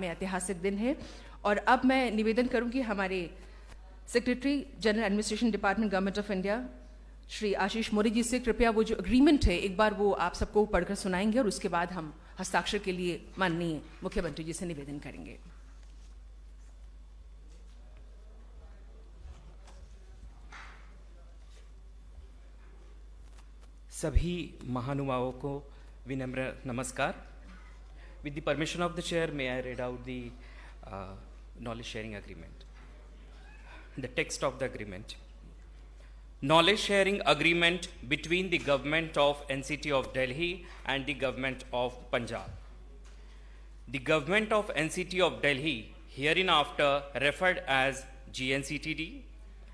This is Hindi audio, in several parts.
में ऐतिहासिक दिन है और अब मैं निवेदन करूंगी हमारे secretary general administration department government of India Shri Ashish Mori ji से कृपया वो जो अग्रीमेंट है एक बार वो आप सबको पढ़कर सुनाएंगे और उसके बाद हम हस्ताक्षर के लिए माननीय मुख्यमंत्री जी से निवेदन करेंगे सभी महानुभावों को विनम्र नमस्कार With the permission of the chair, may I read out the uh, knowledge sharing agreement? The text of the agreement. Knowledge sharing agreement between the government of NCT of Delhi and the government of Punjab. The government of NCT of Delhi, hereinafter referred as GNCTD,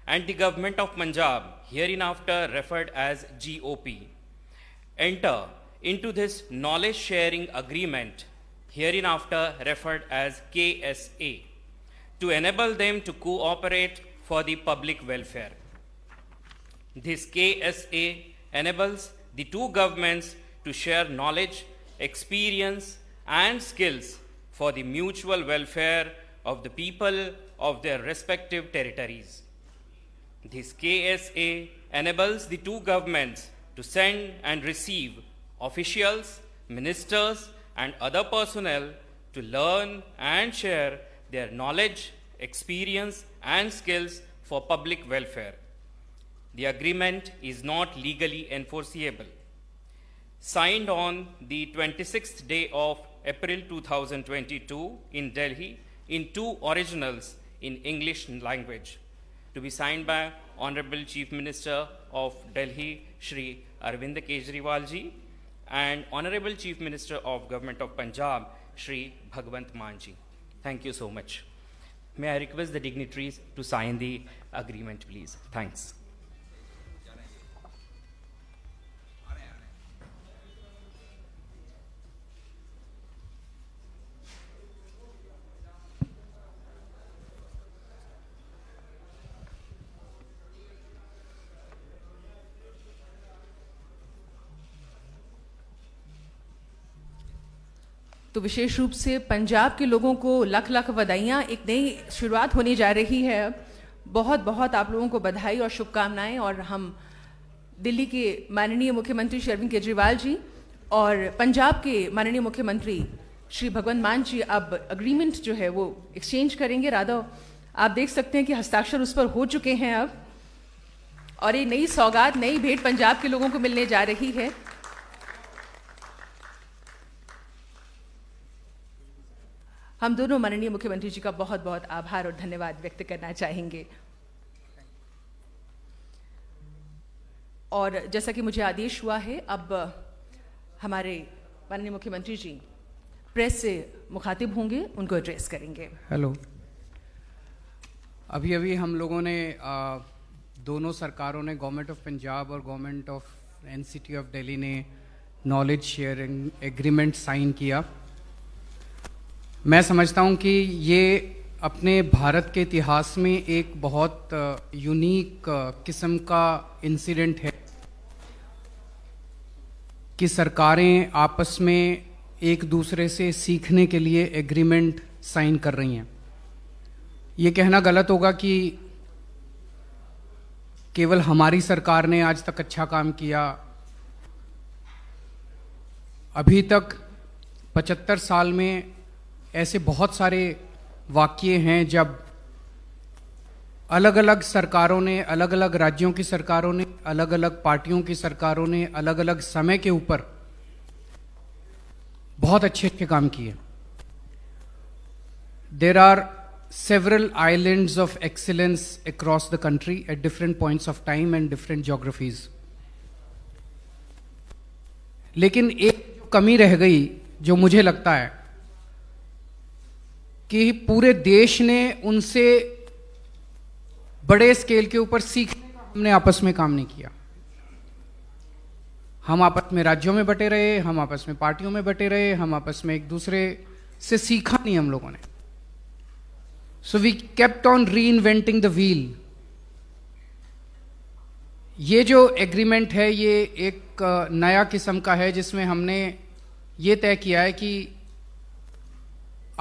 and the government of Punjab, hereinafter referred as GOP, enter into this knowledge sharing agreement hereinafter referred as KSA, to enable them to cooperate for the public welfare. This KSA enables the two governments to share knowledge, experience, and skills for the mutual welfare of the people of their respective territories. This KSA enables the two governments to send and receive officials, ministers, and other personnel to learn and share their knowledge, experience, and skills for public welfare. The agreement is not legally enforceable. Signed on the 26th day of April 2022 in Delhi in two originals in English language to be signed by Honorable Chief Minister of Delhi, Shri Arvind Kejriwalji, and Honorable Chief Minister of Government of Punjab, Sri Bhagwant Manji. Thank you so much. May I request the dignitaries to sign the agreement, please. Thanks. तो विशेष रूप से पंजाब के लोगों को लख लख बधाइयाँ एक नई शुरुआत होने जा रही है अब बहुत बहुत आप लोगों को बधाई और शुभकामनाएं और हम दिल्ली के माननीय मुख्यमंत्री श्री अरविंद केजरीवाल जी और पंजाब के माननीय मुख्यमंत्री श्री भगवंत मान जी अब अग्रीमेंट जो है वो एक्सचेंज करेंगे राधा आप देख सकते हैं कि हस्ताक्षर उस पर हो चुके हैं अब और ये नई सौगात नई भेंट पंजाब के लोगों को मिलने जा रही है हम दोनों माननीय मुख्यमंत्री जी का बहुत बहुत आभार और धन्यवाद व्यक्त करना चाहेंगे और जैसा कि मुझे आदेश हुआ है अब हमारे माननीय मुख्यमंत्री जी प्रेस से मुखातिब होंगे उनको एड्रेस करेंगे हेलो अभी अभी हम लोगों ने आ, दोनों सरकारों ने गवर्नमेंट ऑफ पंजाब और government of NCT of Delhi ने नॉलेज शेयरिंग एग्रीमेंट साइन किया मैं समझता हूं कि ये अपने भारत के इतिहास में एक बहुत यूनिक किस्म का इंसिडेंट है कि सरकारें आपस में एक दूसरे से सीखने के लिए एग्रीमेंट साइन कर रही हैं ये कहना गलत होगा कि केवल हमारी सरकार ने आज तक अच्छा काम किया अभी तक पचहत्तर साल में ऐसे बहुत सारे वाक्य हैं जब अलग अलग सरकारों ने अलग अलग राज्यों की सरकारों ने अलग अलग पार्टियों की सरकारों ने अलग अलग समय के ऊपर बहुत अच्छे अच्छे काम किए there are several islands of excellence across the country at different point of time and different geographies लेकिन एक कमी रह गई जो मुझे लगता है कि पूरे देश ने उनसे बड़े स्केल के ऊपर सीखने हमने आपस में काम नहीं किया हम आपस में राज्यों में बटे रहे हम आपस में पार्टियों में बटे रहे हम आपस में एक दूसरे से सीखा नहीं हम लोगों ने so we kept on reinventing the wheel ये जो एग्रीमेंट है ये एक uh, नया किस्म का है जिसमें हमने ये तय किया है कि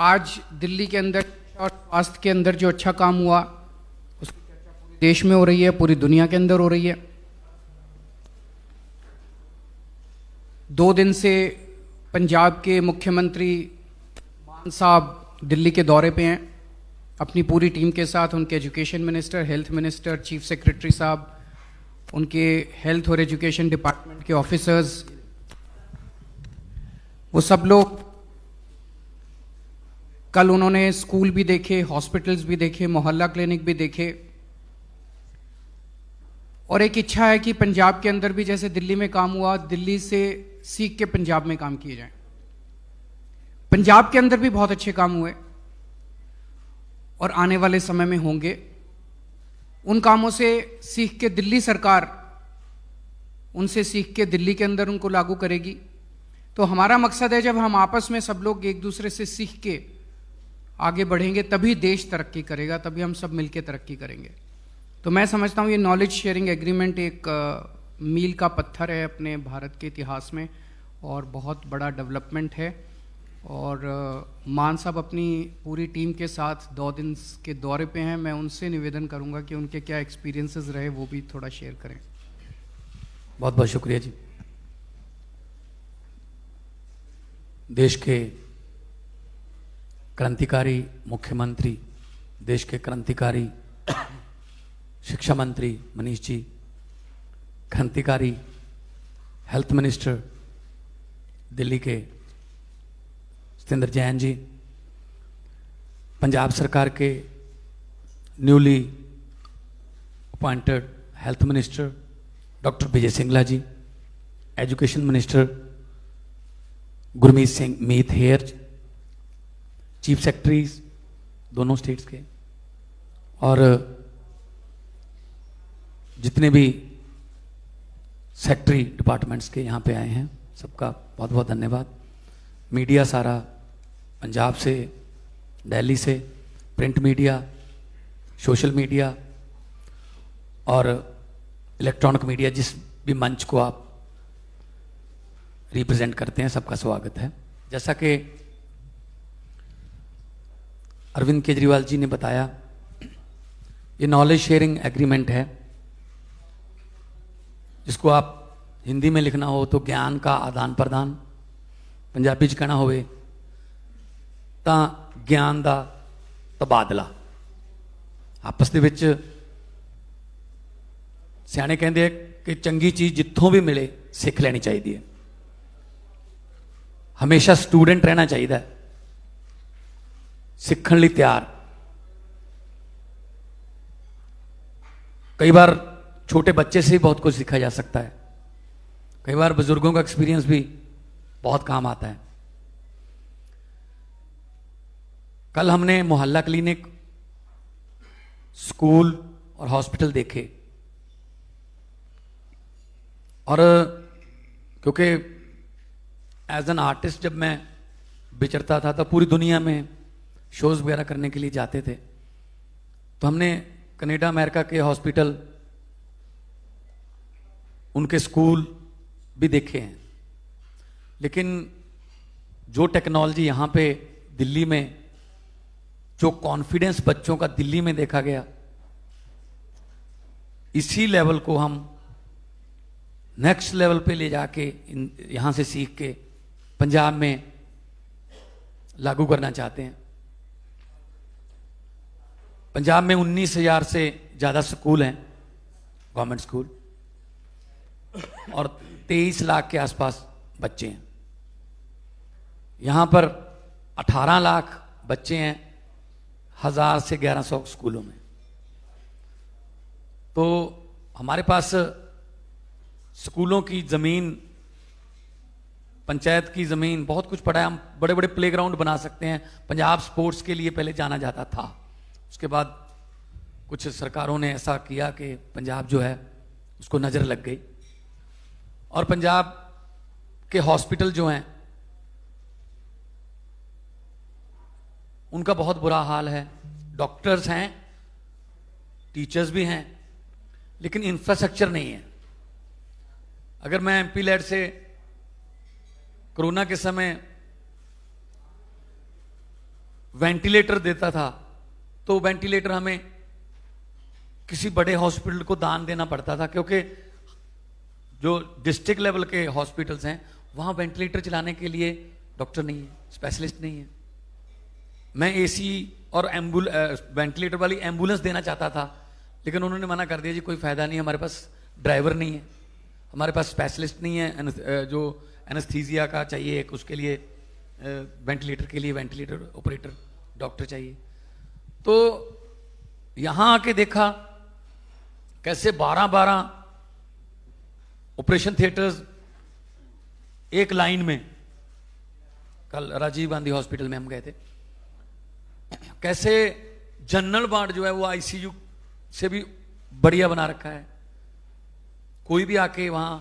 आज दिल्ली के अंदर और स्वास्थ्य के अंदर जो अच्छा काम हुआ उसकी देश में हो रही है पूरी दुनिया के अंदर हो रही है दो दिन से पंजाब के मुख्यमंत्री मान साहब दिल्ली के दौरे पे हैं अपनी पूरी टीम के साथ उनके education minister health minister chief secretary साहब उनके हेल्थ और एजुकेशन डिपार्टमेंट के ऑफिसर्स वो सब लोग कल उन्होंने स्कूल भी देखे हॉस्पिटल्स भी देखे मोहल्ला क्लिनिक भी देखे और एक इच्छा है कि पंजाब के अंदर भी जैसे दिल्ली में काम हुआ दिल्ली से सीख के पंजाब में काम किए जाए पंजाब के अंदर भी बहुत अच्छे काम हुए और आने वाले समय में होंगे उन कामों से सीख के दिल्ली सरकार उनसे सीख के दिल्ली के अंदर उनको लागू करेगी तो हमारा मकसद है जब हम आपस में सब लोग एक दूसरे से सीख के आगे बढ़ेंगे तभी देश तरक्की करेगा तभी हम सब मिलकर तरक्की करेंगे तो मैं समझता हूँ ये नॉलेज शेयरिंग एग्रीमेंट एक मील का पत्थर है अपने भारत के इतिहास में और बहुत बड़ा डेवलपमेंट है और मान साहब अपनी पूरी टीम के साथ दो दिन के दौरे पे हैं मैं उनसे निवेदन करूंगा कि उनके क्या एक्सपीरियंसेस रहे वो भी थोड़ा शेयर करें बहुत बहुत शुक्रिया जी देश के क्रांतिकारी मुख्यमंत्री देश के क्रांतिकारी शिक्षा मंत्री मनीष जी क्रांतिकारी हेल्थ मिनिस्टर दिल्ली के सतेंद्र जैन जी पंजाब सरकार के newly appointed health minister doctor Vijay Singla ji education minister Gurmeet Singh Meet Hayer chief secretaries दोनों स्टेट्स के और जितने भी सेक्रेटरी डिपार्टमेंट्स के यहाँ पे आए हैं सबका बहुत बहुत धन्यवाद मीडिया सारा पंजाब से दिल्ली से प्रिंट मीडिया सोशल मीडिया और इलेक्ट्रॉनिक मीडिया जिस भी मंच को आप रिप्रेजेंट करते हैं सबका स्वागत है जैसा कि अरविंद केजरीवाल जी ने बताया ये नॉलेज शेयरिंग एग्रीमेंट है जिसको आप हिंदी में लिखना हो तो ज्ञान का आदान प्रदान पंजाबी ਚ कहना होवे ਤਾਂ ਗਿਆਨ ਦਾ ਤਬਾਦਲਾ ਆਪਸ ਦੇ ਵਿੱਚ ਸਿਆਣੇ ਕਹਿੰਦੇ ਆ ਕਿ ਚੰਗੀ ਚੀਜ਼ ਜਿੱਥੋਂ ਵੀ ਮਿਲੇ ਸਿੱਖ ਲੈਣੀ ਚਾਹੀਦੀ ਹੈ ਹਮੇਸ਼ਾ ਸਟੂਡੈਂਟ ਰਹਿਣਾ ਚਾਹੀਦਾ ਹੈ सीखने ਲਈ तैयार कई बार छोटे बच्चे से ही बहुत कुछ सीखा जा सकता है कई बार बुजुर्गों का एक्सपीरियंस भी बहुत काम आता है कल हमने मोहल्ला क्लिनिक स्कूल और हॉस्पिटल देखे और क्योंकि एज एन आर्टिस्ट जब मैं विचरता था तो पूरी दुनिया में शोज़ वगैरह करने के लिए जाते थे तो हमने कनेडा अमेरिका के हॉस्पिटल उनके स्कूल भी देखे हैं लेकिन जो टेक्नोलॉजी यहाँ पे दिल्ली में जो कॉन्फिडेंस बच्चों का दिल्ली में देखा गया इसी लेवल को हम नेक्स्ट लेवल पे ले जाके यहाँ से सीख के पंजाब में लागू करना चाहते हैं पंजाब में उन्नीस हजार से ज़्यादा स्कूल हैं गवर्नमेंट स्कूल और तेईस लाख के आसपास बच्चे हैं यहाँ पर अठारह लाख बच्चे हैं हज़ार से ग्यारह सौ स्कूलों में तो हमारे पास स्कूलों की ज़मीन पंचायत की ज़मीन बहुत कुछ पड़ा है हम बड़े बड़े प्लेग्राउंड बना सकते हैं पंजाब स्पोर्ट्स के लिए पहले जाना जाता था उसके बाद कुछ सरकारों ने ऐसा किया कि पंजाब जो है उसको नज़र लग गई और पंजाब के हॉस्पिटल जो हैं उनका बहुत बुरा हाल है डॉक्टर्स हैं टीचर्स भी हैं लेकिन इंफ्रास्ट्रक्चर नहीं है अगर मैं एमपी लैड से कोरोना के समय वेंटिलेटर देता था तो वेंटिलेटर हमें किसी बड़े हॉस्पिटल को दान देना पड़ता था क्योंकि जो डिस्ट्रिक्ट लेवल के हॉस्पिटल्स हैं वहाँ वेंटिलेटर चलाने के लिए डॉक्टर नहीं है स्पेशलिस्ट नहीं है मैं एसी और एम्बुल वेंटिलेटर वाली एम्बुलेंस देना चाहता था लेकिन उन्होंने मना कर दिया जी कोई फ़ायदा नहीं हमारे पास ड्राइवर नहीं है हमारे पास स्पेशलिस्ट नहीं है जो एनस्थीजिया का चाहिए एक उसके लिए वेंटिलेटर के लिए वेंटिलेटर ऑपरेटर डॉक्टर चाहिए तो यहां आके देखा कैसे बारह बारह ऑपरेशन थिएटर्स एक लाइन में कल राजीव गांधी हॉस्पिटल में हम गए थे कैसे जनरल वार्ड जो है वो आईसीयू से भी बढ़िया बना रखा है कोई भी आके वहां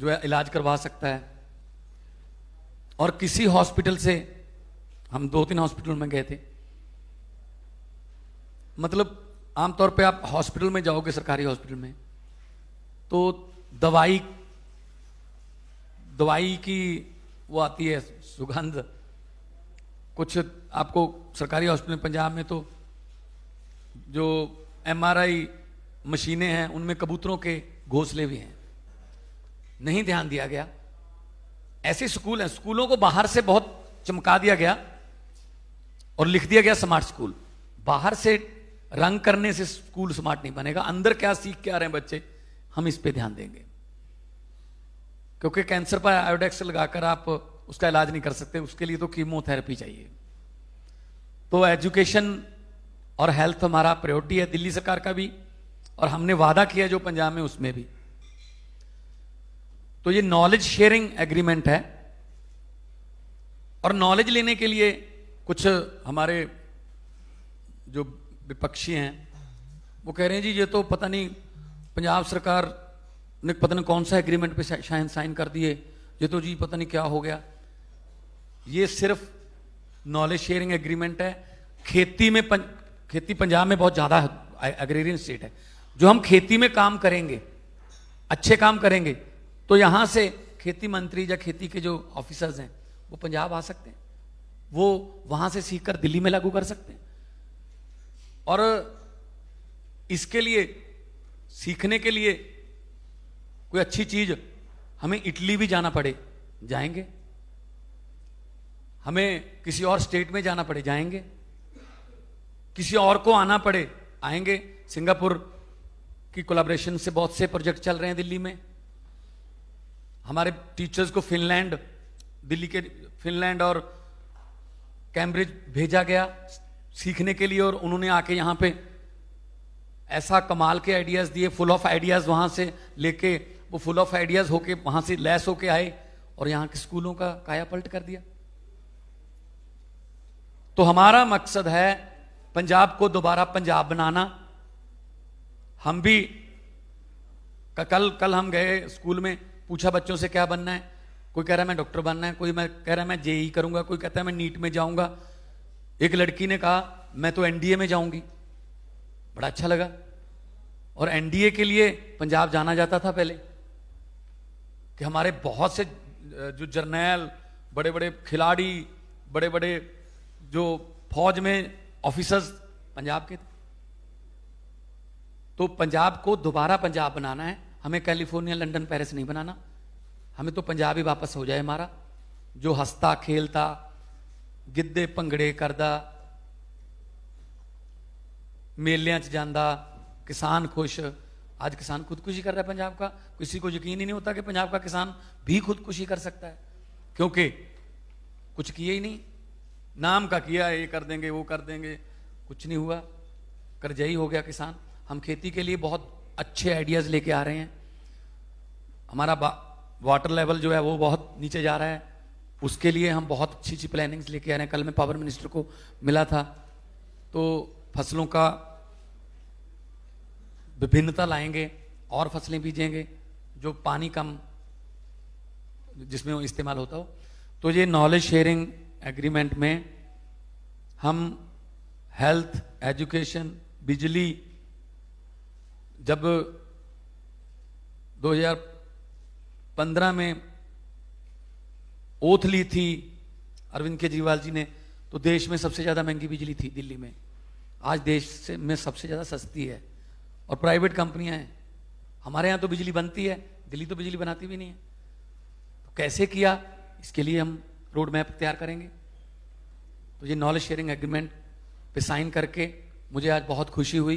जो है इलाज करवा सकता है और किसी हॉस्पिटल से हम दो तीन हॉस्पिटल में गए थे मतलब आमतौर पे आप हॉस्पिटल में जाओगे सरकारी हॉस्पिटल में तो दवाई दवाई की वो आती है सुगंध कुछ आपको सरकारी हॉस्पिटल पंजाब में तो जो एमआरआई मशीनें हैं उनमें कबूतरों के घोंसले भी हैं नहीं ध्यान दिया गया ऐसे स्कूल हैं स्कूलों को बाहर से बहुत चमका दिया गया और लिख दिया गया स्मार्ट स्कूल बाहर से रंग करने से स्कूल स्मार्ट नहीं बनेगा अंदर क्या सीख के आ रहे हैं बच्चे हम इस पर ध्यान देंगे क्योंकि कैंसर पर आयोडेक्स लगाकर आप उसका इलाज नहीं कर सकते उसके लिए तो कीमोथेरेपी चाहिए तो एजुकेशन और हेल्थ हमारा प्रायोरिटी है दिल्ली सरकार का भी और हमने वादा किया जो पंजाब में उसमें भी तो ये नॉलेज शेयरिंग एग्रीमेंट है और नॉलेज लेने के लिए कुछ हमारे जो विपक्षी हैं वो कह रहे हैं जी ये तो पता नहीं पंजाब सरकार ने पता नहीं कौन सा एग्रीमेंट पे शायद साइन कर दिए ये तो जी पता नहीं क्या हो गया ये सिर्फ नॉलेज शेयरिंग एग्रीमेंट है खेती में पं, खेती पंजाब में बहुत ज़्यादा एग्रेरियन स्टेट है जो हम खेती में काम करेंगे अच्छे काम करेंगे तो यहाँ से खेती मंत्री या खेती के जो ऑफिसर्स हैं वो पंजाब आ सकते हैं वो वहां से सीखकर दिल्ली में लागू कर सकते हैं और इसके लिए सीखने के लिए कोई अच्छी चीज हमें इटली भी जाना पड़े जाएंगे हमें किसी और स्टेट में जाना पड़े जाएंगे किसी और को आना पड़े आएंगे सिंगापुर की कोलाब्रेशन से बहुत से प्रोजेक्ट चल रहे हैं दिल्ली में हमारे टीचर्स को फिनलैंड दिल्ली के फिनलैंड और कैम्ब्रिज भेजा गया सीखने के लिए और उन्होंने आके यहाँ पे ऐसा कमाल के आइडियाज़ दिए फुल ऑफ आइडियाज़ वहाँ से लेके वो फुल ऑफ आइडियाज़ होके वहाँ से लैस होके आए और यहाँ के स्कूलों का काया पलट कर दिया तो हमारा मकसद है पंजाब को दोबारा पंजाब बनाना हम भी कल कल हम गए स्कूल में पूछा बच्चों से क्या बनना है कोई कह रहा है मैं डॉक्टर बनना है कोई मैं कह रहा है मैं जेई करूंगा कोई कहता है मैं नीट में जाऊंगा एक लड़की ने कहा मैं तो एनडीए में जाऊंगी बड़ा अच्छा लगा और एनडीए के लिए पंजाब जाना जाता था पहले कि हमारे बहुत से जो जर्नैल बड़े बड़े खिलाड़ी बड़े बड़े जो फौज में ऑफिसर्स पंजाब के थे तो पंजाब को दोबारा पंजाब बनाना है हमें कैलिफोर्निया लंदन पेरिस नहीं बनाना हमें तो पंजाबी वापस हो जाए हमारा जो हंसता खेलता गिद्धे भंगड़े करता ਮੇਲਿਆਂ चाहता किसान खुश आज किसान खुदकुशी कर रहा है पंजाब का किसी को यकीन ही नहीं होता कि पंजाब का किसान भी खुदकुशी कर सकता है क्योंकि कुछ किए ही नहीं नाम का किया ये कर देंगे वो कर देंगे कुछ नहीं हुआ ही हो गया किसान हम खेती के लिए बहुत अच्छे आइडियाज़ लेके आ रहे हैं हमारा वाटर लेवल जो है वो बहुत नीचे जा रहा है उसके लिए हम बहुत अच्छी अच्छी प्लानिंग्स लेके आ रहे हैं कल मैं पावर मिनिस्टर को मिला था तो फसलों का विभिन्नता लाएंगे और फसलें बीजेंगे जो पानी कम जिसमें इस्तेमाल होता हो तो ये नॉलेज शेयरिंग एग्रीमेंट में हम हेल्थ एजुकेशन बिजली जब पंद्रह में ओथ ली थी अरविंद केजरीवाल जी ने तो देश में सबसे ज़्यादा महंगी बिजली थी दिल्ली में आज देश से में सबसे ज़्यादा सस्ती है और प्राइवेट कंपनियां हैं हमारे यहाँ तो बिजली बनती है दिल्ली तो बिजली बनाती भी नहीं है तो कैसे किया इसके लिए हम रोड मैप तैयार करेंगे तो ये नॉलेज शेयरिंग एग्रीमेंट पे साइन करके मुझे आज बहुत खुशी हुई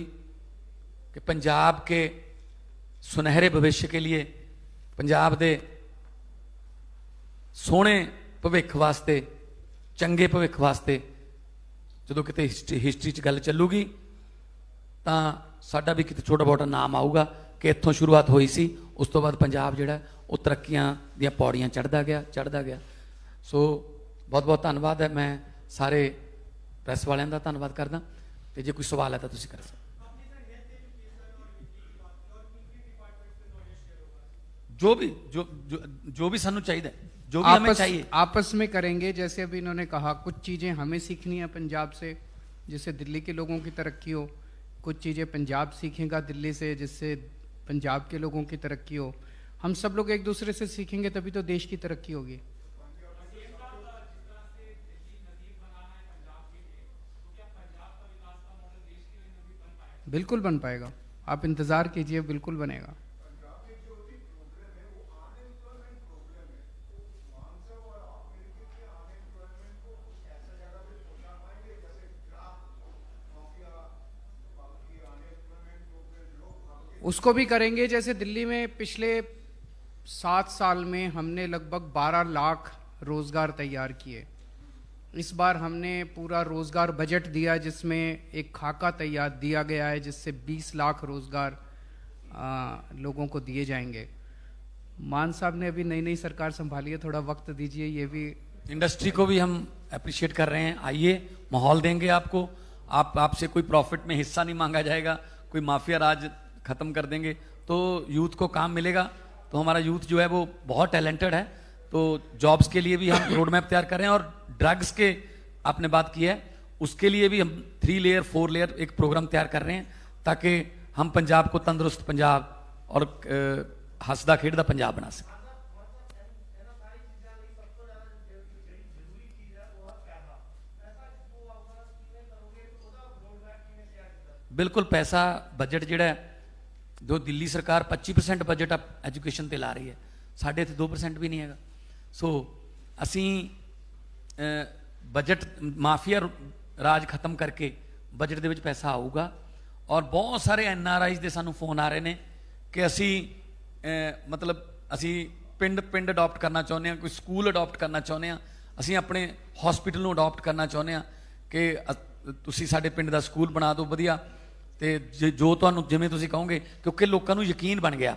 कि पंजाब के सुनहरे भविष्य के लिए ਪੰਜਾਬ ਦੇ ਸੋਹਣੇ ਭਵਿੱਖ ਵਾਸਤੇ ਚੰਗੇ ਭਵਿੱਖ ਵਾਸਤੇ ਜਦੋਂ ਕਿਤੇ ਹਿਸਟਰੀ 'ਚ ਗੱਲ ਚੱਲੂਗੀ ਤਾਂ ਸਾਡਾ ਵੀ ਕਿਤੇ ਛੋਟਾ ਬੋਟਾ ਨਾਮ ਆਊਗਾ ਕਿ ਇੱਥੋਂ ਸ਼ੁਰੂਆਤ ਹੋਈ ਸੀ ਉਸ ਤੋਂ ਬਾਅਦ ਪੰਜਾਬ ਜਿਹੜਾ ਉਹ ਤਰੱਕੀਆਂ ਦੀਆਂ ਪੌੜੀਆਂ ਚੜਦਾ ਗਿਆ ਚੜਦਾ ਗਿਆ ਸੋ ਬਹੁਤ ਬਹੁਤ ਧੰਨਵਾਦ ਹੈ ਮੈਂ ਸਾਰੇ ਪ੍ਰੈਸ ਵਾਲਿਆਂ ਦਾ ਧੰਨਵਾਦ ਕਰਦਾ ਤੇ ਜੇ ਕੋਈ ਸਵਾਲ ਹੈ ਤਾਂ ਤੁਸੀਂ ਕਰ ਸਕਦੇ जो भी जो जो, जो भी सानू चाहिए जो भी आपस, हमें चाहिए आपस में करेंगे जैसे अभी इन्होंने कहा कुछ चीज़ें हमें सीखनी है पंजाब से जिससे दिल्ली के लोगों की तरक्की हो कुछ चीज़ें पंजाब सीखेगा दिल्ली से जिससे पंजाब के लोगों की तरक्की हो हम सब लोग एक दूसरे से सीखेंगे तभी तो देश की तरक्की होगी बिल्कुल बन पाएगा आप इंतज़ार कीजिए बिल्कुल बनेगा उसको भी करेंगे जैसे दिल्ली में पिछले सात साल में हमने लगभग 12 लाख रोज़गार तैयार किए इस बार हमने पूरा रोज़गार बजट दिया जिसमें एक खाका तैयार दिया गया है जिससे 20 लाख रोज़गार लोगों को दिए जाएंगे मान साहब ने अभी नई नई सरकार संभाली है थोड़ा वक्त दीजिए ये भी इंडस्ट्री को भी हम अप्रिशिएट कर रहे हैं आइए माहौल देंगे आपको आप आपसे कोई प्रॉफिट में हिस्सा नहीं मांगा जाएगा कोई माफिया राज ख़त्म कर देंगे तो यूथ को काम मिलेगा तो हमारा यूथ जो है वो बहुत टैलेंटेड है तो जॉब्स के लिए भी हम रोड मैप तैयार कर रहे हैं और ड्रग्स के आपने बात की है उसके लिए भी हम थ्री लेयर फोर लेयर एक प्रोग्राम तैयार कर रहे हैं ताकि हम पंजाब को तंदुरुस्त पंजाब और हंसदा खेडदा पंजाब बना सकें बिल्कुल पैसा बजट जोड़ा है ਜੋ ਦਿੱਲੀ ਸਰਕਾਰ 25% ਬਜਟ ਐਜੂਕੇਸ਼ਨ ਤੇ ਲਾ ਰਹੀ ਹੈ ਸਾਡੇ ਇੱਥੇ 2% ਵੀ ਨਹੀਂ ਹੈਗਾ ਸੋ ਅਸੀਂ ਬਜਟ ਮਾਫੀਆ ਰਾਜ ਖਤਮ ਕਰਕੇ ਬਜਟ ਦੇ ਵਿੱਚ ਪੈਸਾ ਆਊਗਾ ਔਰ ਬਹੁਤ ਸਾਰੇ ਐਨ ਆਰ ਆਈਜ਼ ਦੇ ਸਾਨੂੰ ਫੋਨ ਆ ਰਹੇ ਨੇ ਕਿ ਅਸੀਂ ਮਤਲਬ ਅਸੀਂ ਪਿੰਡ ਪਿੰਡ ਅਡਾਪਟ ਕਰਨਾ ਚਾਹੁੰਦੇ ਹਾਂ ਕੋਈ ਸਕੂਲ ਅਡਾਪਟ ਕਰਨਾ ਚਾਹੁੰਦੇ ਹਾਂ ਅਸੀਂ ਆਪਣੇ ਹਸਪੀਟਲ ਨੂੰ ਅਡਾਪਟ ਕਰਨਾ ਚਾਹੁੰਦੇ ਹਾਂ ਕਿ ਤੁਸੀਂ ਸਾਡੇ ਪਿੰਡ ਦਾ ਸਕੂਲ ਬਣਾ ਦਿਓ ਵਧੀਆ ਤੇ ਜੋ ਤੁਹਾਨੂੰ ਜਿਵੇਂ ਤੁਸੀਂ ਕਹੋਗੇ ਕਿਉਂਕਿ ਲੋਕਾਂ ਨੂੰ ਯਕੀਨ ਬਣ ਗਿਆ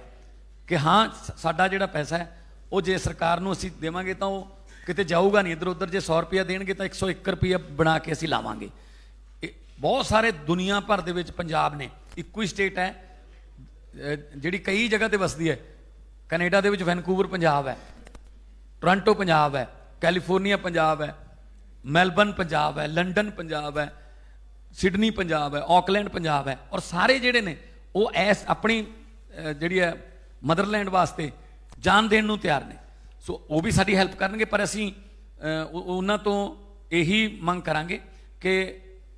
ਕਿ ਹਾਂ ਸਾਡਾ ਜਿਹੜਾ ਪੈਸਾ ਹੈ ਉਹ ਜੇ ਸਰਕਾਰ ਨੂੰ ਅਸੀਂ ਦੇਵਾਂਗੇ ਤਾਂ ਉਹ ਕਿਤੇ ਜਾਊਗਾ ਨਹੀਂ ਇਧਰ ਉਧਰ ਜੇ 100 ਰੁਪਏ ਦੇਣਗੇ ਤਾਂ 101 ਰੁਪਏ ਬਣਾ ਕੇ ਅਸੀਂ ਲਾਵਾਂਗੇ ਬਹੁਤ ਸਾਰੇ ਦੁਨੀਆ ਭਰ ਦੇ ਵਿੱਚ ਪੰਜਾਬ ਨੇ ਇੱਕੋ ਹੀ ਸਟੇਟ ਹੈ ਜਿਹੜੀ ਕਈ ਜਗ੍ਹਾ ਤੇ ਵਸਦੀ ਹੈ ਕੈਨੇਡਾ ਦੇ ਵਿੱਚ ਵੈਨਕੂਵਰ ਪੰਜਾਬ ਹੈ ਟੋਰਾਂਟੋ ਪੰਜਾਬ ਹੈ ਕੈਲੀਫੋਰਨੀਆ ਪੰਜਾਬ ਹੈ ਮੈਲਬਨ ਪੰਜਾਬ ਹੈ ਲੰਡਨ ਪੰਜਾਬ ਹੈ ਸਿਡਨੀ ਪੰਜਾਬ ਹੈ ਆਕਲੈਂਡ ਪੰਜਾਬ ਹੈ ਔਰ ਸਾਰੇ ਜਿਹੜੇ ਨੇ ਉਹ ਐਸ ਆਪਣੀ ਜਿਹੜੀ ਹੈ ਮਦਰਲੈਂਡ ਵਾਸਤੇ ਜਾਨ ਦੇਣ ਨੂੰ ਤਿਆਰ ਨੇ ਸੋ ਉਹ ਵੀ ਸਾਡੀ ਹੈਲਪ ਕਰਨਗੇ ਪਰ ਅਸੀਂ ਉਹਨਾਂ ਤੋਂ ਇਹੀ ਮੰਗ ਕਰਾਂਗੇ ਕਿ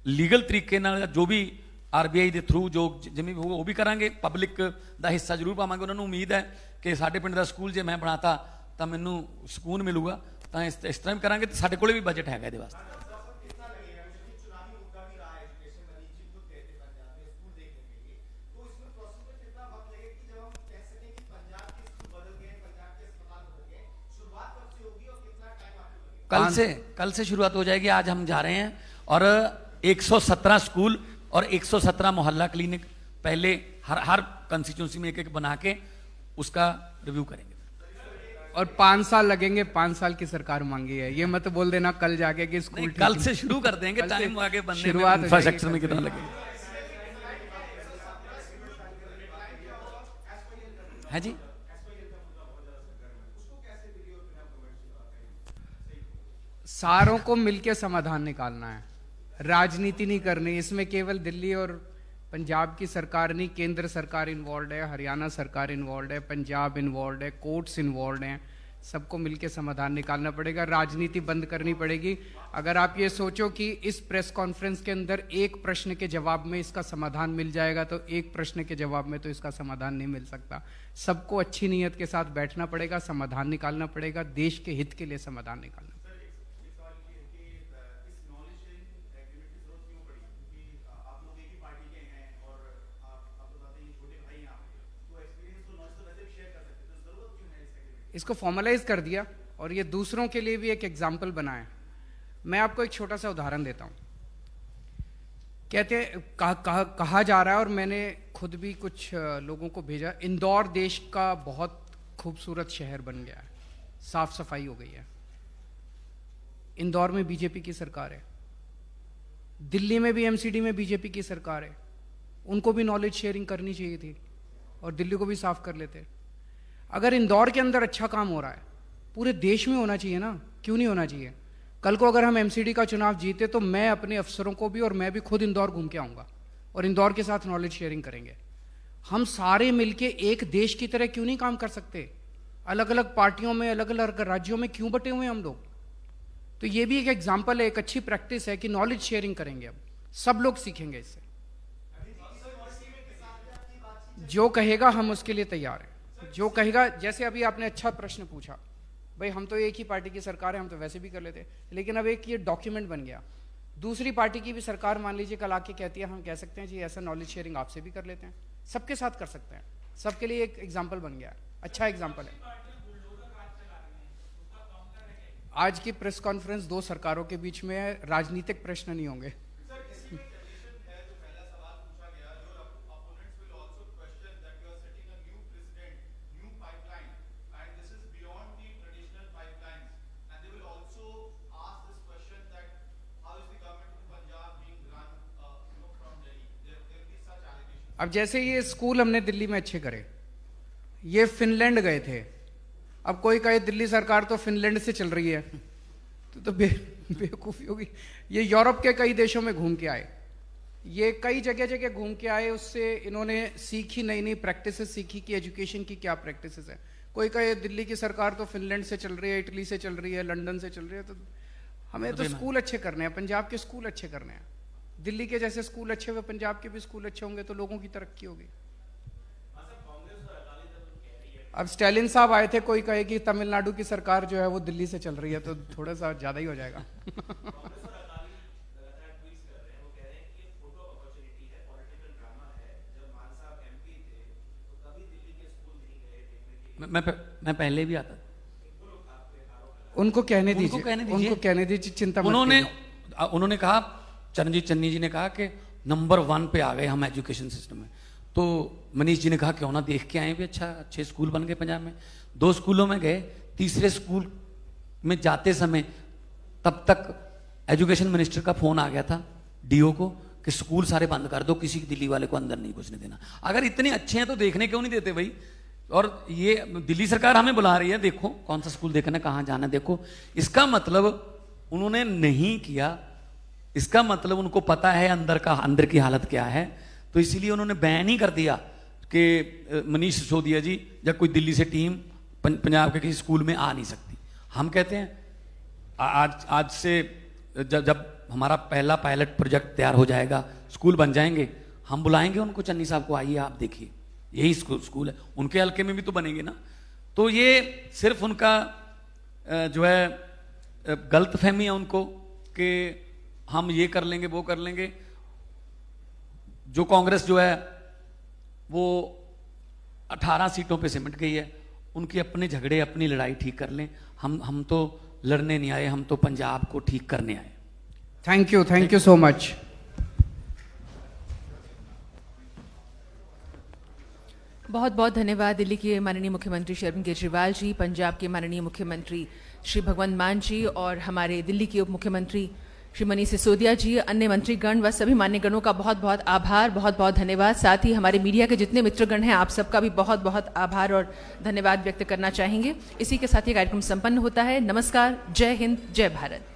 ਲੀਗਲ ਤਰੀਕੇ ਨਾਲ ਜੋ ਵੀ ਆਰਬੀਆਈ ਦੇ ਥਰੂ ਜੋ ਜਿਵੇਂ ਹੋਊਗਾ ਉਹ ਵੀ ਕਰਾਂਗੇ ਪਬਲਿਕ ਦਾ ਹਿੱਸਾ ਜ਼ਰੂਰ ਪਾਵਾਂਗੇ ਉਹਨਾਂ ਨੂੰ ਉਮੀਦ ਹੈ ਕਿ ਸਾਡੇ ਪਿੰਡ ਦਾ ਸਕੂਲ ਜੇ ਮੈਂ ਬਣਾਤਾ ਤਾਂ ਮੈਨੂੰ ਸਕੂਨ ਮਿਲੂਗਾ ਤਾਂ ਇਸ ਤਰ੍ਹਾਂ ਕਰਾਂਗੇ ਤੇ ਸਾਡੇ ਕੋਲੇ ਵੀ ਬਜਟ ਹੈਗਾ ਇਹਦੇ ਵਾਸਤੇ कल से कल से शुरुआत हो जाएगी आज हम जा रहे हैं और 117 स्कूल और 117 मोहल्ला क्लिनिक पहले हर हर कंस्टिट्यूंसी में एक एक बना के उसका रिव्यू करेंगे और पांच साल लगेंगे पांच साल की सरकार मांगी है ये मत बोल देना कल जाके कि स्कूल कल से शुरू कर देंगे टाइम आगे बनने शुरुआत इंफ्रास्ट्रक्चर में कितना लगेगा है जी सारों को मिलकर समाधान निकालना है राजनीति नहीं करनी इसमें केवल दिल्ली और पंजाब की सरकार नहीं केंद्र सरकार इन्वॉल्व है हरियाणा सरकार इन्वॉल्व है पंजाब इन्वॉल्व है कोर्ट्स इन्वॉल्व हैं सबको मिलकर समाधान निकालना पड़ेगा राजनीति बंद करनी पड़ेगी अगर आप ये सोचो कि इस प्रेस कॉन्फ्रेंस के अंदर एक प्रश्न के जवाब में इसका समाधान मिल जाएगा तो एक प्रश्न के जवाब में तो इसका समाधान नहीं मिल सकता सबको अच्छी नीयत के साथ बैठना पड़ेगा समाधान निकालना पड़ेगा देश के हित के लिए समाधान निकालना इसको फॉर्मलाइज कर दिया और ये दूसरों के लिए भी एक एग्जाम्पल बनाया मैं आपको एक छोटा सा उदाहरण देता हूँ कहते कहा, कह, कहा जा रहा है और मैंने खुद भी कुछ लोगों को भेजा इंदौर देश का बहुत खूबसूरत शहर बन गया है साफ सफाई हो गई है इंदौर में बीजेपी की सरकार है दिल्ली में भी एमसीडी में बीजेपी की सरकार है उनको भी नॉलेज शेयरिंग करनी चाहिए थी और दिल्ली को भी साफ कर लेते अगर इंदौर के अंदर अच्छा काम हो रहा है पूरे देश में होना चाहिए ना क्यों नहीं होना चाहिए कल को अगर हम एम का चुनाव जीते तो मैं अपने अफसरों को भी और मैं भी खुद इंदौर घूम के आऊँगा और इंदौर के साथ नॉलेज शेयरिंग करेंगे हम सारे मिलके एक देश की तरह क्यों नहीं काम कर सकते अलग अलग पार्टियों में अलग अलग राज्यों में क्यों बटे हुए हम लोग तो ये भी एक एग्जाम्पल है एक अच्छी प्रैक्टिस है कि नॉलेज शेयरिंग करेंगे अब सब लोग सीखेंगे इससे जो कहेगा हम उसके लिए तैयार हैं जो कहेगा जैसे अभी आपने अच्छा प्रश्न पूछा भाई हम तो एक ही पार्टी की सरकार है हम तो वैसे भी कर लेते लेकिन अब एक ये डॉक्यूमेंट बन गया दूसरी पार्टी की भी सरकार मान लीजिए कल आके कहती है हम हाँ, कह सकते हैं जी ऐसा नॉलेज शेयरिंग आपसे भी कर लेते हैं सबके साथ कर सकते हैं सबके लिए एक एग्जाम्पल बन गया अच्छा एग्जाम्पल है आज की प्रेस कॉन्फ्रेंस दो सरकारों के बीच में राजनीतिक प्रश्न नहीं होंगे अब जैसे ये स्कूल हमने दिल्ली में अच्छे करे ये फिनलैंड गए थे अब कोई कहे दिल्ली सरकार तो फिनलैंड से चल रही है तो, तो बे बेवकूफ़ी होगी ये यूरोप के कई देशों में घूम के आए ये कई जगह जगह घूम के आए उससे इन्होंने सीखी नई नई प्रैक्टिस सीखी कि एजुकेशन की क्या प्रैक्टिस है कोई कहे दिल्ली की सरकार तो फिनलैंड से चल रही है इटली से चल रही है लंदन से चल रही है तो हमें तो स्कूल अच्छे करने हैं पंजाब के स्कूल अच्छे करने हैं दिल्ली के जैसे स्कूल अच्छे हुए पंजाब के भी स्कूल अच्छे होंगे तो लोगों की तरक्की होगी अब स्टैलिन साहब आए थे कोई कहे कि तमिलनाडु की सरकार जो है वो दिल्ली से चल रही है तो थोड़ा सा ज़्यादा ही हो जाएगा मैं मैं पहले भी आता उनको कहने दीजिए उनको कहने दीजिए चिंता उन्होंने उन्होंने कहा चरणजीत चन्नी जी ने कहा कि नंबर वन पे आ गए हम एजुकेशन सिस्टम में तो मनीष जी ने कहा क्यों ना देख के आए भी अच्छा अच्छे स्कूल बन गए पंजाब में दो स्कूलों में गए तीसरे स्कूल में जाते समय तब तक एजुकेशन मिनिस्टर का फोन आ गया था डीओ को कि स्कूल सारे बंद कर दो किसी दिल्ली वाले को अंदर नहीं घुसने देना अगर इतने अच्छे हैं तो देखने क्यों नहीं देते भाई और ये दिल्ली सरकार हमें बुला रही है देखो कौन सा स्कूल देखना कहाँ जाना देखो इसका मतलब उन्होंने नहीं किया इसका मतलब उनको पता है अंदर का अंदर की हालत क्या है तो इसीलिए उन्होंने बैन ही कर दिया कि मनीष सिसोदिया जी या कोई दिल्ली से टीम पंजाब के किसी स्कूल में आ नहीं सकती हम कहते हैं आज आज से जब जब हमारा पहला पायलट प्रोजेक्ट तैयार हो जाएगा स्कूल बन जाएंगे हम बुलाएंगे उनको चन्नी साहब को आइए आप देखिए यही स्कूल है उनके हल्के में भी तो बनेंगे ना तो ये सिर्फ उनका जो है गलत फहमी है उनको कि हम ये कर लेंगे वो कर लेंगे जो कांग्रेस जो है वो 18 सीटों पे सिमट गई है उनके अपने झगड़े अपनी लड़ाई ठीक कर लें हम हम तो लड़ने नहीं आए हम तो पंजाब को ठीक करने आए thank you thank you so much बहुत बहुत धन्यवाद दिल्ली के माननीय मुख्यमंत्री श्री अरविंद केजरीवाल जी पंजाब के माननीय मुख्यमंत्री श्री भगवंत मान जी और हमारे दिल्ली के उप मुख्यमंत्री श्री मनीष सिसोदिया जी अन्य मंत्रीगण व सभी मान्यगणों का बहुत बहुत आभार बहुत बहुत धन्यवाद साथ ही हमारे मीडिया के जितने मित्रगण हैं आप सबका भी बहुत बहुत आभार और धन्यवाद व्यक्त करना चाहेंगे इसी के साथ ये कार्यक्रम संपन्न होता है नमस्कार जय हिंद जय भारत